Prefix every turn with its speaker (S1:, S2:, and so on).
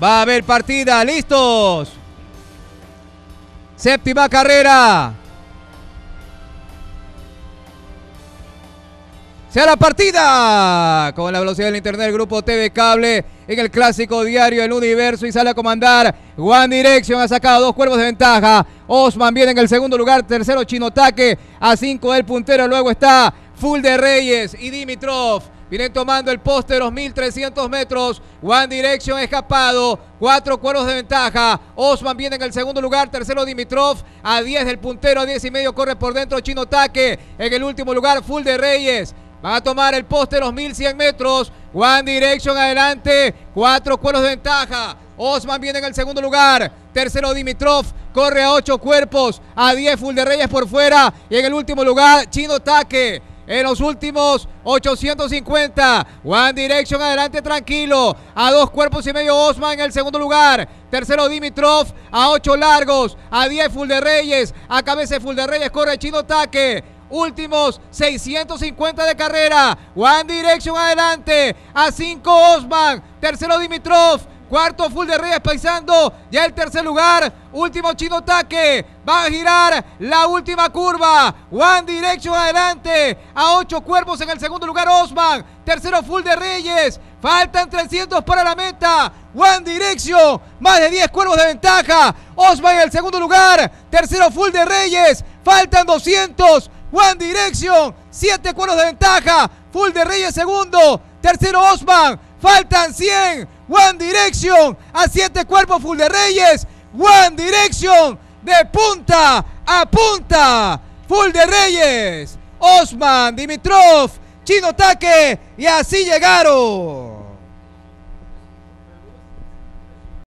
S1: Va a haber partida, listos. Séptima carrera. Se la partida con la velocidad del internet el grupo TV Cable en el clásico diario El Universo y sale a comandar One Direction. Ha sacado dos cuervos de ventaja. Osman viene en el segundo lugar, tercero Chinotaque a cinco del puntero. Luego está Full de Reyes y Dimitrov. Vienen tomando el poste de los 1300 metros. One Direction escapado. Cuatro cueros de ventaja. Osman viene en el segundo lugar. Tercero Dimitrov. A 10 del puntero. A 10 y medio corre por dentro Chino Taque. En el último lugar Full de Reyes. Van a tomar el poste los 1100 metros. One Direction adelante. Cuatro cueros de ventaja. Osman viene en el segundo lugar. Tercero Dimitrov. Corre a ocho cuerpos. A 10 Full de Reyes por fuera. Y en el último lugar Chino Taque en los últimos 850. One Direction adelante tranquilo. A dos cuerpos y medio Osman en el segundo lugar. Tercero Dimitrov a ocho largos. A diez Full de Reyes. A cabeza Full de Reyes corre Chino Taque últimos 650 de carrera. One Direction adelante. A cinco Osman. Tercero Dimitrov. Cuarto full de Reyes Paisando. Ya el tercer lugar. Último chino ataque. Va a girar la última curva. One Direction adelante. A ocho cuervos en el segundo lugar Osman. Tercero full de Reyes. Faltan 300 para la meta. One Direction. Más de 10 cuervos de ventaja. Osman en el segundo lugar. Tercero full de Reyes. Faltan 200. One Direction. Siete cuervos de ventaja. Full de Reyes segundo. Tercero Osman. Faltan 100. One Direction a siete cuerpos full de Reyes. One Direction de punta a punta. Full de Reyes. Osman, Dimitrov, Chino Taque. Y así llegaron.